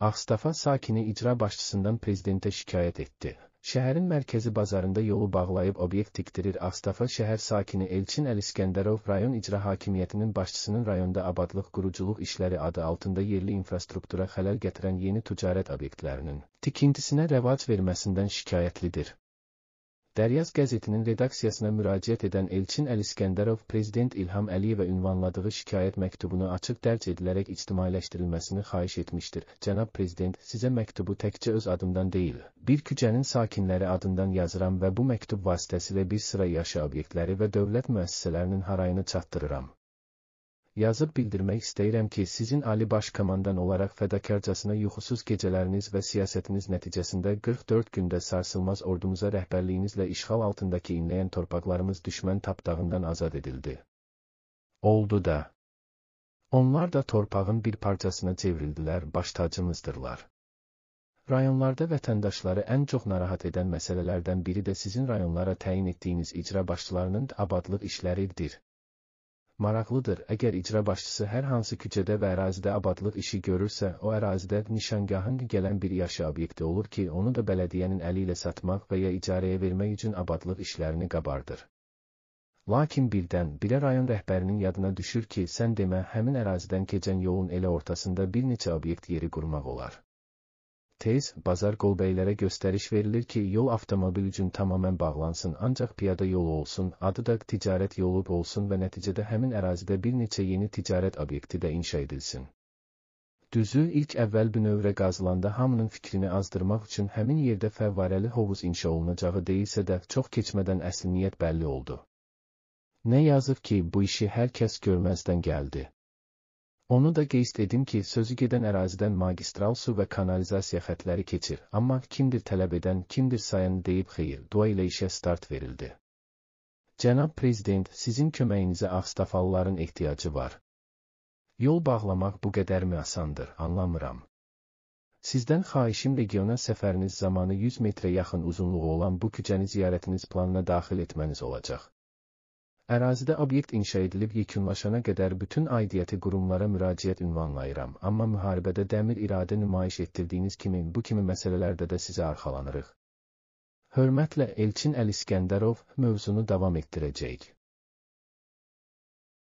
Ağstafa sakini icra başçısından prezidentə şikayət etdi. Şəhərin mərkəzi bazarında yolu bağlayıb obyekt tikdirir. Ağstafa şəhər sakini Elçin Əliskəndərov rayon icra hakimiyyətinin başçısının rayonda abadlıq quruculuq işləri adı altında yerli infrastruktura xələl gətirən yeni ticarət obyektlərinin tikintisinə rəvac verməsindən şikayətlidir. Dəryaz qəzetinin redaksiyasına müraciət edən Elçin Əliskəndərov Prezident İlham Əliyevə ünvanladığı şikayət məktubunu açıq dərc edilərək ictimailəşdirilməsini xahiş etmişdir. Cənab Prezident, sizə məktubu təkcə öz adımdan deyil, bir küçənin sakinləri adından yazıram və bu məktub vasitəsilə bir sıra yaşı obyektləri və dövlət müəssisələrinin harayını çatdırıram. Yazıb bildirmək istəyirəm ki, sizin Ali Baş Komandan olaraq fədakarcasına yuxusuz gecələriniz və siyasətiniz nəticəsində 44 gündə sarsılmaz ordumuza rəhbərliyinizlə işğal altındakı inləyən torpaqlarımız düşmən tapdağından azad edildi. Oldu da. Onlar da torpağın bir parçasına çevrildilər, baş tacımızdırlar. Rayonlarda vətəndaşları ən çox narahat edən məsələlərdən biri də sizin rayonlara təyin etdiyiniz icra başçılarının abadlıq işləridir. Maraqlıdır, əgər icra başçısı hər hansı küçədə və ərazidə abadlıq işi görürsə, o ərazidə nişangahın gələn bir yaşı obyekti olur ki, onu da bələdiyənin əli ilə satmaq və ya icarəyə vermək üçün abadlıq işlərini qabardır. Lakin birdən birə rayon rəhbərinin yadına düşür ki, sən demə həmin ərazidən keçən yolun elə ortasında bir neçə obyekt yeri qurmaq olar tez, bazar qolbəylərə göstəriş verilir ki, yol avtomobil üçün tamamilə bağlansın, ancaq piyada yolu olsun, adı da ticarət yolu olsun və nəticədə həmin ərazidə bir neçə yeni ticarət obyekti də inşa edilsin. Düzü, ilk əvvəl bünövrə qazılanda hamının fikrini azdırmaq üçün həmin yerdə fəvvarəli hovuz inşa olunacağı deyilsə də, çox keçmədən əsliniyyət bəlli oldu. Nə yazıq ki, bu işi hər kəs görməzdən gəldi. Onu da qeyd edim ki, sözü gedən ərazidən magistral su və kanalizasiya xətləri keçir, amma kimdir tələb edən, kimdir sayan deyib xeyir, dua ilə işə start verildi. Cənab Prezident, sizin köməyinizə avstafalların ehtiyacı var. Yol bağlamaq bu qədərmi asandır, anlamıram. Sizdən xahişim regiona səfəriniz zamanı 100 metrə yaxın uzunluğu olan bu küçəni ziyarətiniz planına daxil etməniz olacaq. Ərazidə obyekt inşa edilib yekunlaşana qədər bütün aidiyyəti qurumlara müraciət ünvanlayıram, amma müharibədə dəmir iradə nümayiş etdirdiyiniz kimi bu kimi məsələlərdə də sizə arxalanırıq. Hörmətlə Elçin Əliskəndərov mövzunu davam etdirəcək.